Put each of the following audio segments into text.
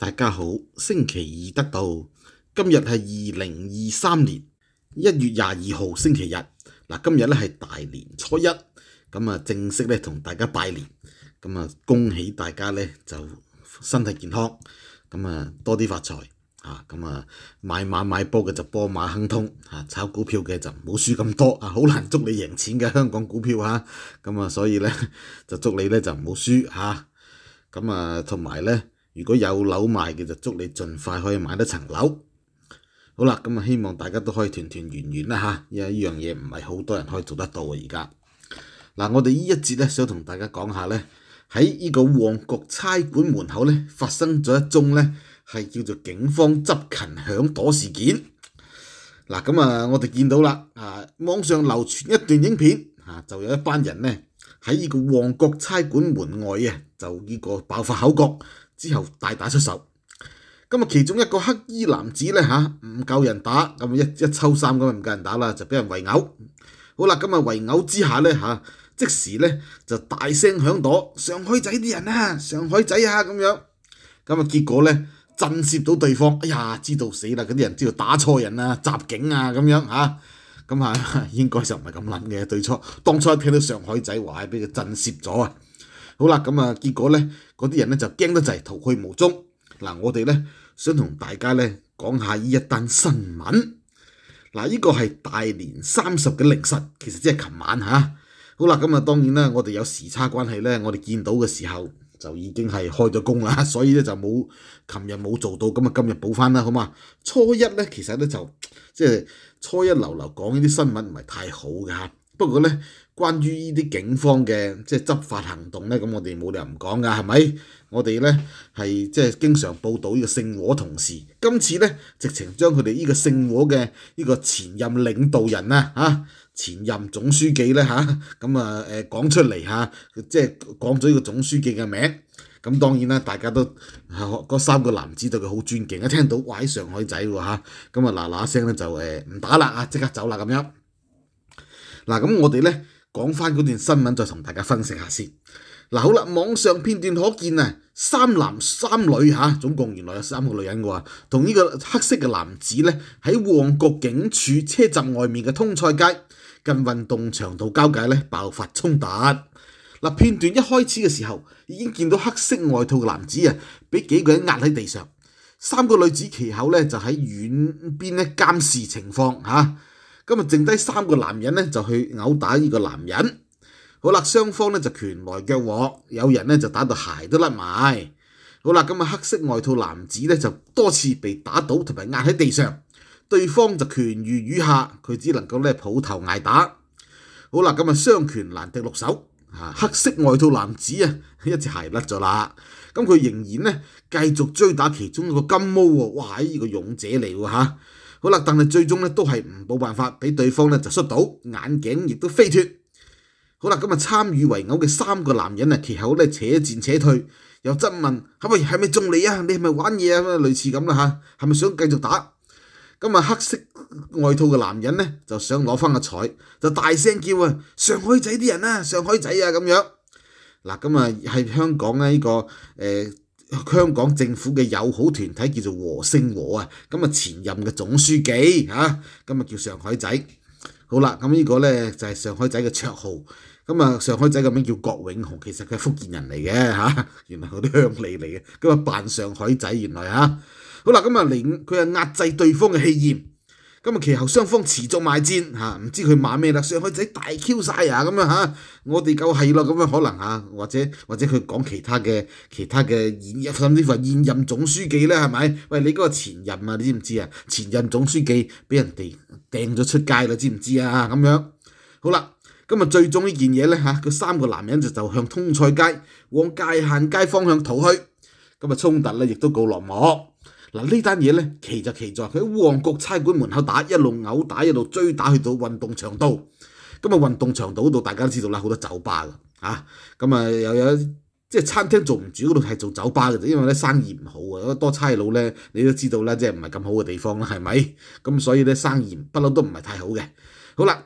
大家好，星期二得到，今日系二零二三年一月廿二号星期日，嗱今日咧系大年初一，咁啊正式咧同大家拜年，咁啊恭喜大家咧就身体健康，咁啊多啲发财，啊，咁啊买马买波嘅就波马亨通，啊，炒股票嘅就唔好输咁多，啊好难祝你赢钱嘅香港股票吓，咁啊所以咧就祝你咧就唔好输吓，咁啊同埋咧。如果有樓賣嘅，就祝你盡快可以買得層樓。好啦，咁啊，希望大家都可以團團圓圓啦嚇。依依樣嘢唔係好多人可以做得到啊而家。嗱，我哋依一節咧，想同大家講下咧，喺依個旺角差館門口咧發生咗一宗咧係叫做警方執勤響躲事件。嗱，咁啊，我哋見到啦，啊網上流傳一段影片，啊就有一班人咧喺依個旺角差館門外啊，就依個爆發口角。之後大打出手，咁啊其中一個黑衣男子咧吓唔夠人打，咁啊一一抽三咁啊唔夠人打啦，就俾人圍殴。好啦，咁啊圍殴之下咧吓，即時咧就大聲響躲上海仔啲人啊，上海仔啊咁樣，咁啊結果咧震慑到對方，哎呀知道死啦！嗰啲人知道打錯人啊，襲警啊咁樣吓。咁啊 應該就唔係咁諗嘅。對初當初聽到上海仔話俾佢震攝咗啊，好啦咁啊結果咧。嗰啲人咧就驚得滯，逃去無蹤。嗱，我哋咧想同大家咧講下依一單新聞。嗱，依個係大年三十嘅凌晨，其實即係琴晚嚇。好啦，咁啊當然啦，我哋有時差關係咧，我哋見到嘅時候就已經係開咗工啦，所以咧就冇琴日冇做到，咁啊今日補翻啦，好嘛？初一咧，其實咧就即係初一流流講呢啲新聞唔係太好嘅。不過咧，關於呢啲警方嘅即係執法行動咧，咁我哋冇理由唔講㗎，係咪？我哋咧係即係經常報道呢個聖火同事，今次咧直情將佢哋呢個聖火嘅呢個前任領導人啊，嚇前任總書記咧嚇，咁啊誒講出嚟嚇，即係講咗呢個總書記嘅名，咁當然啦，大家都嗰三個男子對佢好尊敬一聽到我喺上海仔喎嚇，咁啊嗱嗱聲咧就誒唔打啦啊，即刻走啦咁樣。嗱，咁我哋咧講翻嗰段新聞，再同大家分析下先。嗱，好啦，網上片段可見啊，三男三女吓，總共原來有三個女人喎，同呢個黑色嘅男子咧喺旺角警署車站外面嘅通菜街近運動長度交界咧爆發衝突。嗱，片段一開始嘅時候已經見到黑色外套嘅男子啊，俾幾個人壓喺地上，三個女子其后咧就喺遠邊咧監視情況吓，今日剩低三個男人咧，就去殴打呢個男人。好啦，雙方咧就拳來腳往，有人咧就打到鞋都甩埋。好啦，咁啊黑色外套男子咧就多次被打倒同埋壓喺地上，對方就拳如雨下，佢只能夠咧抱頭挨打。好啦，咁啊雙拳難敵六手黑色外套男子啊，一只鞋甩咗啦。咁佢仍然咧繼續追打其中一個金毛喎。哇，呢個勇者嚟喎好啦，但係最終咧都係唔冇辦法俾對方咧就摔倒，眼鏡亦都飛脱。好啦，咁啊參與圍殴嘅三個男人啊，其后咧扯戰扯退，又質問：係咪係咪中你啊？你係咪玩嘢啊？類似咁啦吓，係咪想繼續打？咁啊黑色外套嘅男人咧就想攞翻個彩，就大聲叫啊！上海仔啲人啊，上海仔啊咁樣嗱，咁啊喺香港咧呢個誒。香港政府嘅友好團體叫做和聲和啊，咁啊前任嘅總書記嚇，咁啊叫上海仔。好啦，咁呢個咧就係上海仔嘅綽號。咁啊上海仔嘅名叫郭永雄，其實佢係福建人嚟嘅嚇，原來嗰啲鄉里嚟嘅，咁啊扮上海仔原來嚇。好啦，咁啊令佢啊壓制對方嘅氣焰。咁啊，其後雙方持續賣戰嚇，唔知佢買咩啦？上海仔大 Q 晒啊！咁啊嚇，我哋夠係咯，咁樣可能嚇，或者或者佢講其他嘅其他嘅現任，甚至乎現任總書記咧，係咪？喂，你嗰個前任啊，你知唔知啊？前任總書記俾人哋掟咗出街啦，知唔知啊？咁樣好啦，咁啊最終呢件嘢咧嚇，佢三個男人就就向通菜街往界限街方向逃去，咁啊衝突咧亦都告落幕。嗱呢單嘢咧奇就奇在佢喺旺角差館門口打，一路毆打一路追打去到運動場度。咁啊運動場度嗰度大家都知道啦，好多酒吧噶嚇。咁啊又有即係餐廳做唔住嗰度係做酒吧嘅，因為咧生意唔好啊。多差佬咧你都知道啦，即係唔係咁好嘅地方啦，係咪？咁所以咧生意不嬲都唔係太好嘅。好啦，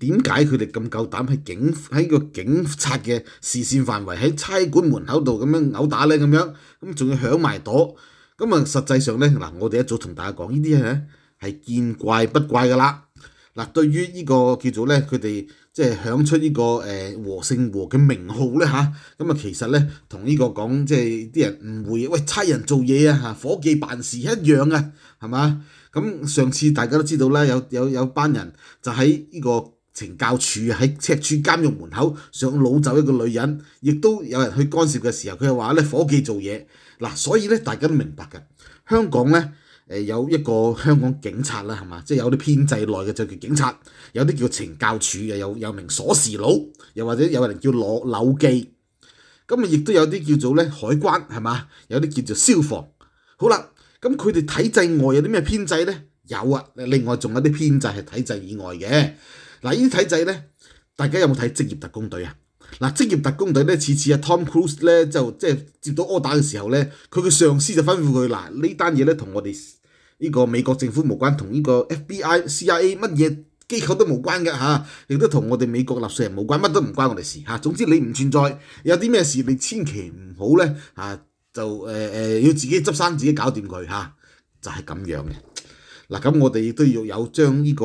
點解佢哋咁夠膽喺警喺個警察嘅視線範圍喺差館門口度咁樣毆打咧？咁樣咁仲要響埋躲？咁啊，實際上咧，嗱，我哋一早同大家講，呢啲嘢咧係見怪不怪噶啦。嗱，對於呢個叫做咧，佢哋即係響出呢個誒和勝和嘅名號咧嚇，咁啊，其實咧同呢個講即係啲人誤會，喂差人做嘢啊嚇，夥計辦事一樣啊，係嘛？咁上次大家都知道啦，有有有班人就喺呢個懲教處喺赤柱監獄門口想攞走一個女人，亦都有人去干涉嘅時候，佢又話咧夥計做嘢。嗱，所以咧，大家都明白嘅。香港咧，誒有一個香港警察啦，係嘛？即係有啲編制內嘅就叫警察，有啲叫懲教處，又有有名鎖匙佬，又或者有人叫攞樓記。咁啊，亦都有啲叫做咧海關，係嘛？有啲叫做消防。好啦，咁佢哋體制外有啲咩編制咧？有啊，另外仲有啲編制係體制以外嘅。嗱，呢啲體制咧，大家有冇睇《職業特工隊》啊？嗱，職業特工隊咧，次次阿 Tom Cruise 咧就即係接到 e 打嘅時候咧，佢嘅上司就吩咐佢嗱呢單嘢咧同我哋呢個美國政府無關，同呢個 FBI、CIA 乜嘢機構都無關嘅嚇，亦都同我哋美國納税人無關，乜都唔關我哋事嚇。總之你唔存在，有啲咩事你千祈唔好咧嚇，就誒誒要自己執生，自己搞掂佢嚇，就係咁樣嘅。嗱，咁我哋亦都要有將呢個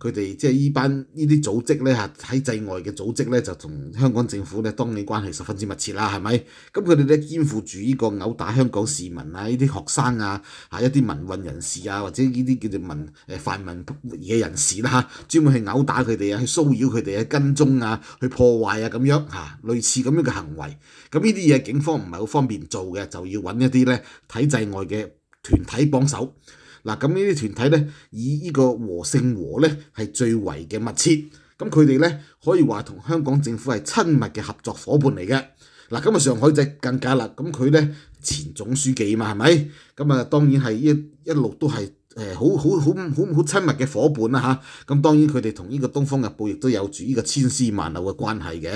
佢哋即係呢班呢啲組織咧嚇喺制外嘅組織咧，就同香港政府咧當你關係十分之密切啦，係咪？咁佢哋咧肩負住呢個毆打香港市民啊，呢啲學生啊，嚇一啲民運人士啊，或者呢啲叫做民誒泛民嘅人士啦專門去毆打佢哋啊，去騷擾佢哋啊，跟蹤啊，去破壞啊咁樣嚇，類似咁樣嘅行為。咁呢啲嘢警方唔係好方便做嘅，就要揾一啲咧體制外嘅團體幫手。嗱，咁呢啲團體咧，以呢個和勝和咧係最為嘅密切，咁佢哋咧可以話同香港政府係親密嘅合作夥伴嚟嘅。嗱，咁啊上海就更加啦，咁佢咧前總書記嘛係咪？咁啊當然係一一路都係。誒好好好好好親密嘅夥伴啦嚇，咁當然佢哋同呢個《東方日報》亦都有住呢個千絲萬縷嘅關係嘅，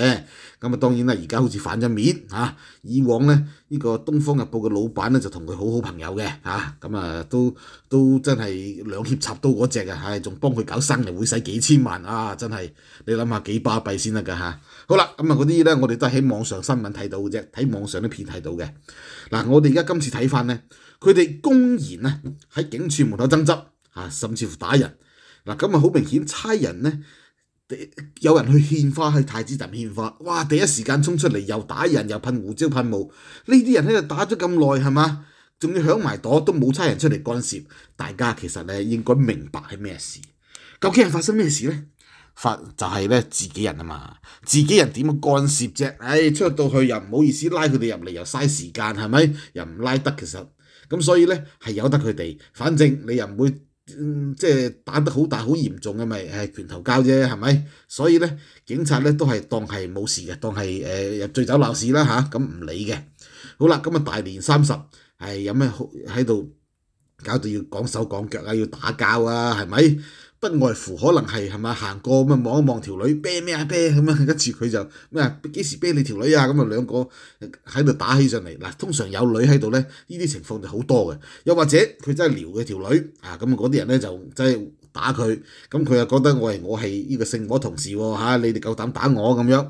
咁啊當然啦，而家好似反咗面嚇。以往咧，呢個《東方日報》嘅老闆咧就同佢好好朋友嘅嚇，咁啊都都真係兩劍插刀嗰只啊，係仲幫佢搞生意，會使幾千萬啊，真係你諗下幾巴閉先得㗎嚇。好啦，咁啊嗰啲咧，我哋都喺網上新聞睇到嘅啫，喺網上啲片睇到嘅。嗱，我哋而家今次睇翻咧。佢哋公然啊喺警署門口爭執，啊，甚至乎打人。嗱，咁啊好明顯，差人咧，有人去獻花去太子站獻花。哇！第一時間衝出嚟，又打人，又噴胡椒噴霧。呢啲人喺度打咗咁耐係嘛，仲要響埋朵，都冇差人出嚟干涉。大家其實咧應該明白係咩事？究竟係發生咩事呢？發就係咧自己人啊嘛，自己人點樣干涉啫？唉，出到去又唔好意思拉佢哋入嚟，又嘥時間係咪？又唔拉得，其實～咁所以咧係由得佢哋，反正你又唔會，即係打得好大好嚴重嘅咪係拳頭交啫，係咪？所以咧，警察咧都係當係冇事嘅，當係誒醉酒鬧事啦嚇，咁唔理嘅。好啦，咁啊大年三十係有咩好喺度搞到要講手講腳啊，要打交啊，係咪？不外乎可能係係咪行過咁啊望一望條女啤咩啊啤咁樣跟住佢就咩幾時啤你條女啊咁啊兩個喺度打起上嚟嗱，通常有女喺度咧，呢啲情況就好多嘅。又或者佢真係撩佢條女啊，咁嗰啲人咧就真係打佢，咁佢又覺得喂我係呢個性夥同事喎你哋夠膽打我咁樣，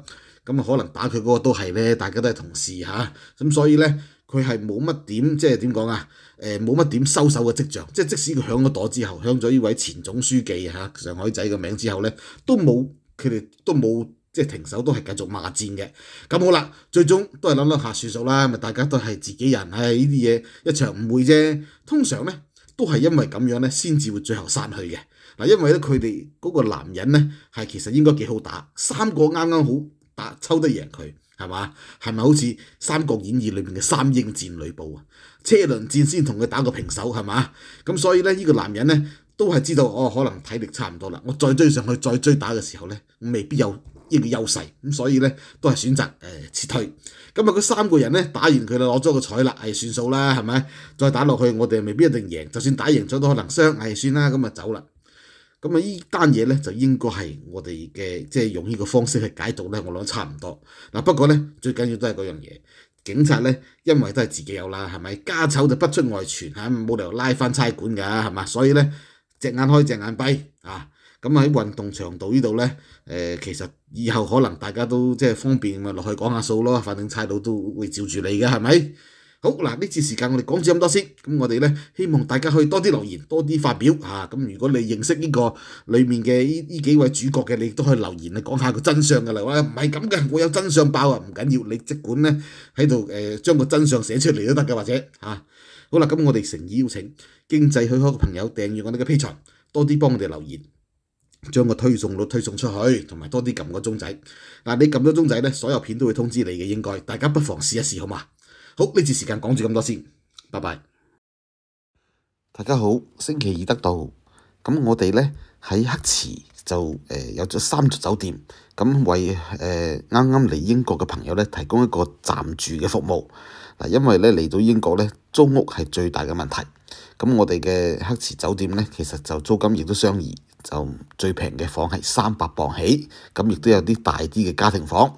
咁啊可能打佢嗰個都係咧，大家都係同事嚇，咁所以咧佢係冇乜點即係點講啊？誒冇乜點收手嘅跡象，即係即使佢響咗朵之後，響咗呢位前總書記嚇上海仔嘅名之後咧，都冇佢哋都冇即係停手，都係繼續罵戰嘅。咁好啦，最終都係諗諗下算數啦，咪大家都係自己人，唉呢啲嘢一場誤會啫。通常咧都係因為咁樣咧先至會最後散去嘅嗱，因為咧佢哋嗰個男人咧係其實應該幾好打，三個啱啱好打抽得贏佢。系嘛？系咪好似《三国演义》里面嘅三英战吕布啊？车轮战先同佢打个平手，系嘛？咁所以咧，呢个男人咧都系知道哦，可能体力差唔多啦。我再追上去再追打嘅时候咧，未必有呢个优势。咁所以咧，都系选择诶撤退。今日嗰三个人咧打完佢就攞咗个彩啦，系算数啦，系咪？再打落去我哋未必一定赢，就算打赢咗都可能伤，唉算啦，咁啊走啦。咁啊！依單嘢咧就應該係我哋嘅，即係用呢個方式去解讀咧，我諗差唔多嗱。不過咧，最緊要都係嗰樣嘢，警察咧，因為都係自己有啦，係咪家丑就不出外傳嚇，冇理由拉翻差館噶係嘛？所以咧，隻眼開隻眼閉啊！咁喺運動場度呢度咧，誒其實以後可能大家都即係方便咪落去講下數咯，反正差佬都會照住你嘅係咪？好嗱，呢次時間我哋講至咁多先，咁我哋咧希望大家可以多啲留言，多啲發表嚇。咁如果你認識呢個裏面嘅呢呢幾位主角嘅，你都可以留言嚟講下個真相㗎啦。唔係咁嘅，我有真相爆啊！唔緊要，你即管咧喺度誒將個真相寫出嚟都得嘅，或者嚇。好啦，咁我哋誠意邀請經濟許可嘅朋友訂閱我哋嘅 P 場，多啲幫我哋留言，將個推送率推送出去，同埋多啲撳個鐘仔。嗱，你撳咗鐘仔咧，所有片都會通知你嘅，應該大家不妨試一試好嘛。好呢次时间讲住咁多先，拜拜。大家好，星期二得到咁我哋咧喺黑池就诶有咗三座酒店，咁为诶啱啱嚟英国嘅朋友咧提供一个暂住嘅服务嗱，因为咧嚟到英国咧租屋系最大嘅问题，咁我哋嘅黑池酒店咧其实就租金亦都相宜，就最平嘅房系三百磅起，咁亦都有啲大啲嘅家庭房。